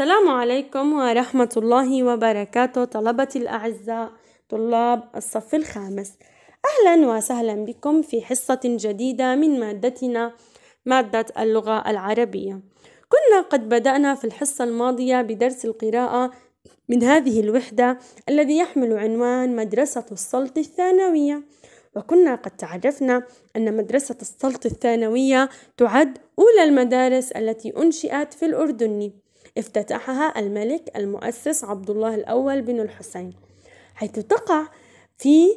السلام عليكم ورحمة الله وبركاته طلبتي الأعزاء طلاب الصف الخامس أهلا وسهلا بكم في حصة جديدة من مادتنا مادة اللغة العربية كنا قد بدأنا في الحصة الماضية بدرس القراءة من هذه الوحدة الذي يحمل عنوان مدرسة السلط الثانوية وكنا قد تعرفنا أن مدرسة السلط الثانوية تعد أولى المدارس التي أنشئت في الأردن افتتحها الملك المؤسس عبد الله الأول بن الحسين حيث تقع في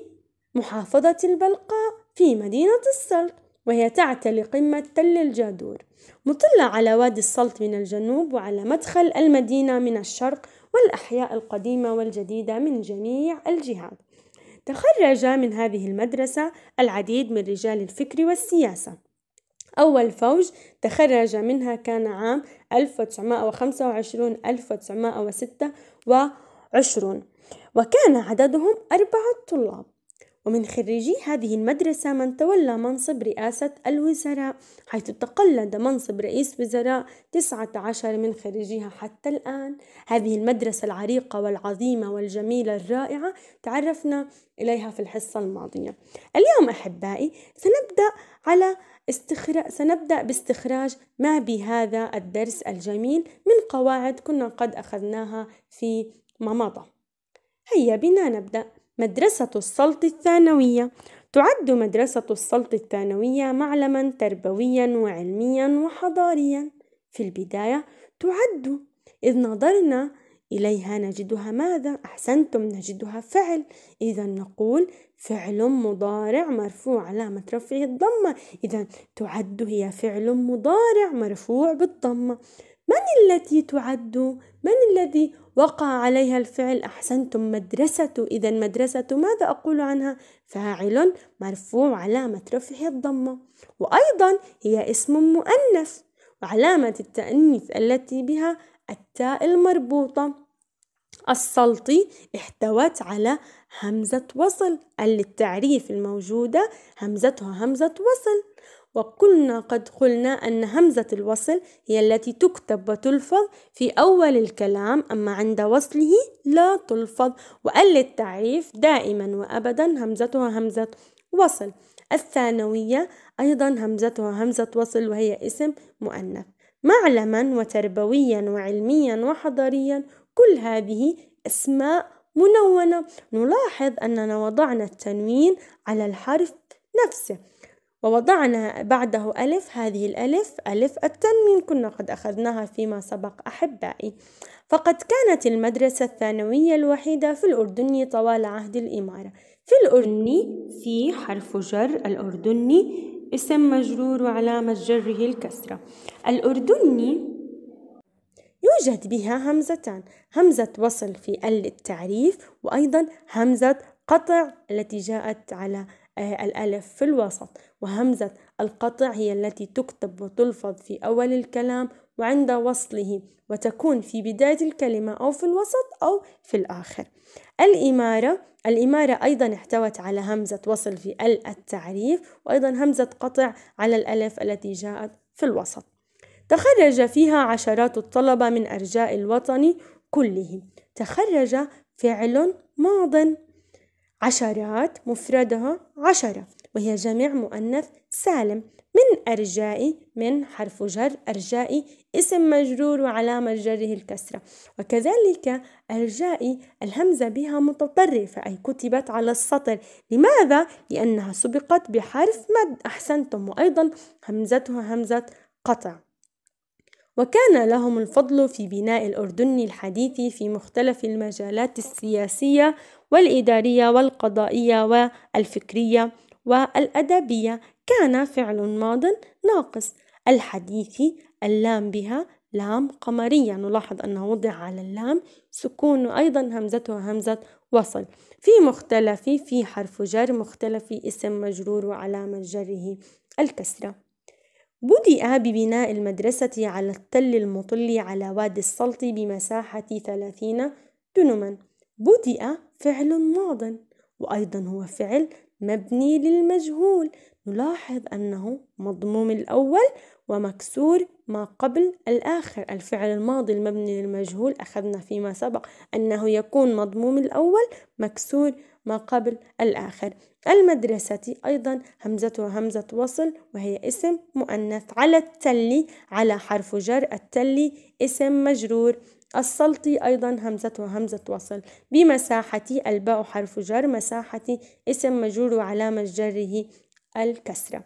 محافظة البلقاء في مدينة السلط وهي تعتلي قمة تل الجادور مطلة على وادي السلط من الجنوب وعلى مدخل المدينة من الشرق والأحياء القديمة والجديدة من جميع الجهات تخرج من هذه المدرسة العديد من رجال الفكر والسياسة أول فوج تخرج منها كان عام 1925 1926 وكان عددهم أربعة طلاب ومن خريجي هذه المدرسة من تولى منصب رئاسة الوزراء حيث تقلد منصب رئيس وزراء 19 من خريجيها حتى الآن هذه المدرسة العريقة والعظيمة والجميلة الرائعة تعرفنا إليها في الحصة الماضية اليوم أحبائي سنبدأ على استخراج سنبدأ باستخراج ما بهذا الدرس الجميل من قواعد كنا قد أخذناها في ما مضى هيا بنا نبدأ مدرسة السلط الثانوية تعد مدرسة السلط الثانوية معلما تربويا وعلميا وحضاريا في البداية تعد إذ نظرنا إليها نجدها ماذا؟ أحسنتم نجدها فعل إذا نقول فعل مضارع مرفوع علامة رفعه الضمة إذا تعد هي فعل مضارع مرفوع بالضمة من التي تعد؟ من الذي وقع عليها الفعل أحسنتم مدرسة إذا مدرسة ماذا أقول عنها فاعل مرفوع علامة رفعه الضمة وأيضا هي اسم مؤنث وعلامة التأنيث التي بها التاء المربوطة السلطي احتوت على همزة وصل للتعريف الموجودة همزتها همزة وصل وكنا قد قلنا أن همزة الوصل هي التي تكتب وتلفظ في أول الكلام أما عند وصله لا تلفظ وقال التعريف دائما وأبدا همزتها همزة وصل الثانوية أيضا همزتها همزة وصل وهي اسم مؤنث معلما وتربويا وعلميا وحضريا كل هذه أسماء منونة نلاحظ أننا وضعنا التنوين على الحرف نفسه ووضعنا بعده ألف هذه الألف ألف التنوين كنا قد أخذناها فيما سبق أحبائي فقد كانت المدرسة الثانوية الوحيدة في الأردني طوال عهد الإمارة في الأردني في حرف جر الأردني اسم مجرور وعلامة جره الكسرة الأردني يوجد بها همزتان همزة وصل في ال التعريف وأيضا همزة قطع التي جاءت على آه، الألف في الوسط وهمزة القطع هي التي تكتب وتلفظ في أول الكلام وعند وصله وتكون في بداية الكلمة أو في الوسط أو في الآخر الإمارة الإمارة أيضا احتوت على همزة وصل في ال التعريف وأيضا همزة قطع على الألف التي جاءت في الوسط تخرج فيها عشرات الطلبة من أرجاء الوطن كله تخرج فعل ماضٍ عشرات مفردها عشرة وهي جميع مؤنث سالم من أرجائي من حرف جر أرجائي اسم مجرور وعلامة جره الكسرة وكذلك أرجائي الهمزة بها متطرفة أي كتبت على السطر لماذا؟ لأنها سبقت بحرف مد أحسنتم وأيضا همزتها همزة قطع وكان لهم الفضل في بناء الأردن الحديث في مختلف المجالات السياسية والإدارية والقضائية والفكرية والأدبية كان فعل ماض ناقص الحديث اللام بها لام قمرية نلاحظ أنه وضع على اللام سكون أيضا همزتها همزة وصل في مختلف في حرف جر مختلف اسم مجرور وعلامة جره الكسرة بدأ ببناء المدرسة على التل المطل على وادي السلط بمساحة ثلاثين دنما بدأ فعل ماض وأيضا هو فعل مبني للمجهول نلاحظ أنه مضموم الأول ومكسور ما قبل الآخر الفعل الماضي المبني للمجهول أخذنا فيما سبق أنه يكون مضموم الأول مكسور ما قبل الآخر المدرسة أيضا همزتها همزة وصل وهي اسم مؤنث على التلي على حرف جر التلي اسم مجرور السلطي أيضا همزته همزة وصل بمساحتي الباء حرف جر مساحتي اسم مجرور وعلامة جره الكسرة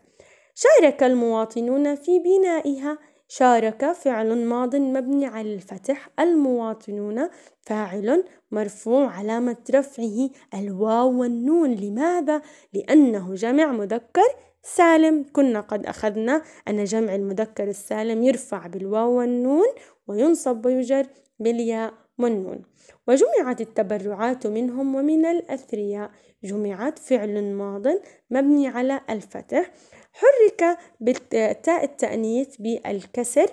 شارك المواطنون في بنائها شارك فعل ماض مبني على الفتح المواطنون فاعل مرفوع علامة رفعه الواو والنون لماذا؟ لأنه جمع مذكر سالم كنا قد أخذنا أن جمع المذكر السالم يرفع بالواو والنون وينصب ويجر بالياء والنون وجمعت التبرعات منهم ومن الأثرياء جمعت فعل ماض مبني على الفتح حرك بالتاء التأنيث بالكسر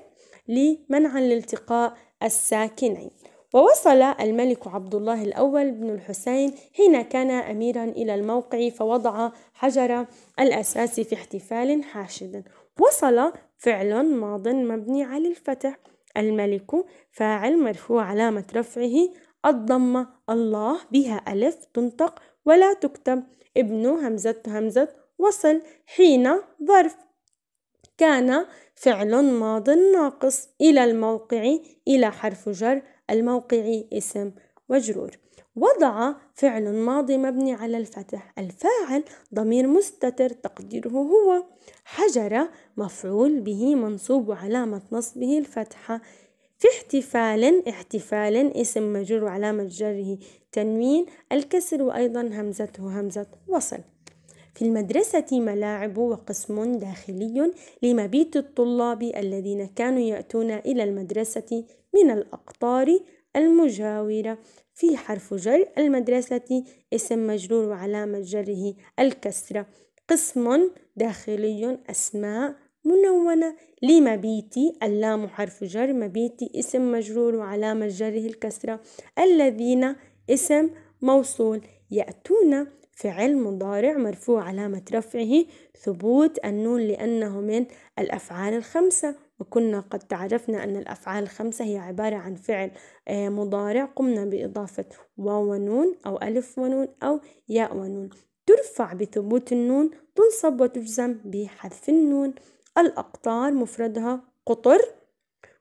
لمنع الالتقاء الساكنين ووصل الملك عبد الله الأول بن الحسين حين كان أميرا إلى الموقع فوضع حجر الأساس في احتفال حاشد وصل فعل ماض مبني على الفتح الملك فاعل مرفوع علامة رفعه الضمة الله بها ألف تنطق ولا تكتب ابن همزة همزة وصل حين ظرف كان فعل ماض ناقص إلى الموقع إلى حرف جر الموقع اسم مجرور وضع فعل ماضي مبني على الفتح الفاعل ضمير مستتر تقديره هو حجر مفعول به منصوب وعلامة نصبه الفتحة في احتفال احتفال اسم مجرور وعلامة جره تنوين الكسر وأيضا همزته همزة وصل في المدرسة ملاعب وقسم داخلي لمبيت الطلاب الذين كانوا يأتون إلى المدرسة من الأقطار المجاورة في حرف جر المدرسة اسم مجرور وعلامة جره الكسرة قسم داخلي أسماء منونة لمبيت اللام حرف جر مبيت اسم مجرور وعلامة جره الكسرة الذين اسم موصول يأتون فعل مضارع مرفوع علامة رفعه ثبوت النون لأنه من الأفعال الخمسة وكنا قد تعرفنا أن الأفعال الخمسة هي عبارة عن فعل آه، مضارع قمنا بإضافة واو ونون أو ألف ونون أو ياء ونون ترفع بثبوت النون تنصب وتجزم بحذف النون الأقطار مفردها قطر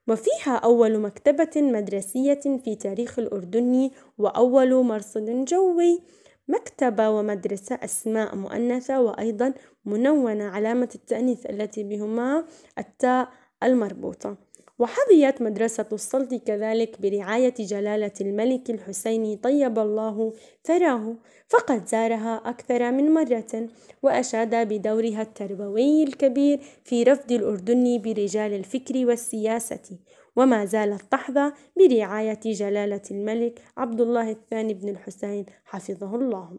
وفيها أول مكتبة مدرسية في تاريخ الأردني وأول مرصد جوي مكتبة ومدرسة أسماء مؤنثة وأيضا منونة علامة التأنيث التي بهما التاء المربوطة وحظيت مدرسة السلط كذلك برعاية جلالة الملك الحسين طيب الله ثراه فقد زارها أكثر من مرة وأشاد بدورها التربوي الكبير في رفض الأردن برجال الفكر والسياسة وما زالت تحظى برعاية جلالة الملك عبد الله الثاني بن الحسين حفظه الله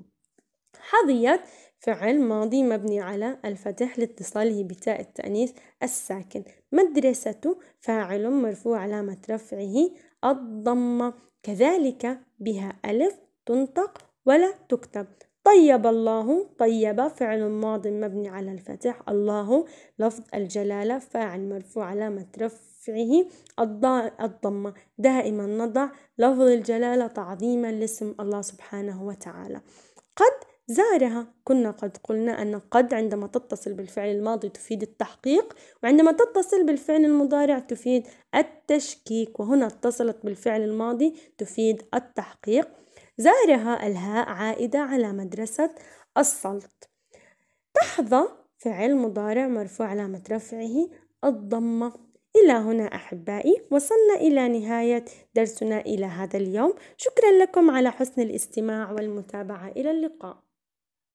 حظيت فعل ماضي مبني على الفتح لاتصاله بتاء التأنيث الساكن مدرسة فاعل مرفوع علامة رفعه الضمة كذلك بها ألف تنطق ولا تكتب طيب الله طيب فعل ماض مبني على الفتح الله لفظ الجلالة فاعل مرفوع علامة رفعه رفعه الضمة دائما نضع لفظ الجلالة تعظيما لاسم الله سبحانه وتعالى قد زارها كنا قد قلنا أن قد عندما تتصل بالفعل الماضي تفيد التحقيق وعندما تتصل بالفعل المضارع تفيد التشكيك وهنا اتصلت بالفعل الماضي تفيد التحقيق زارها الهاء عائدة على مدرسة السلط تحظى فعل مضارع مرفوع علامة رفعه الضمة إلى هنا أحبائي وصلنا إلى نهاية درسنا إلى هذا اليوم شكرا لكم على حسن الاستماع والمتابعة إلى اللقاء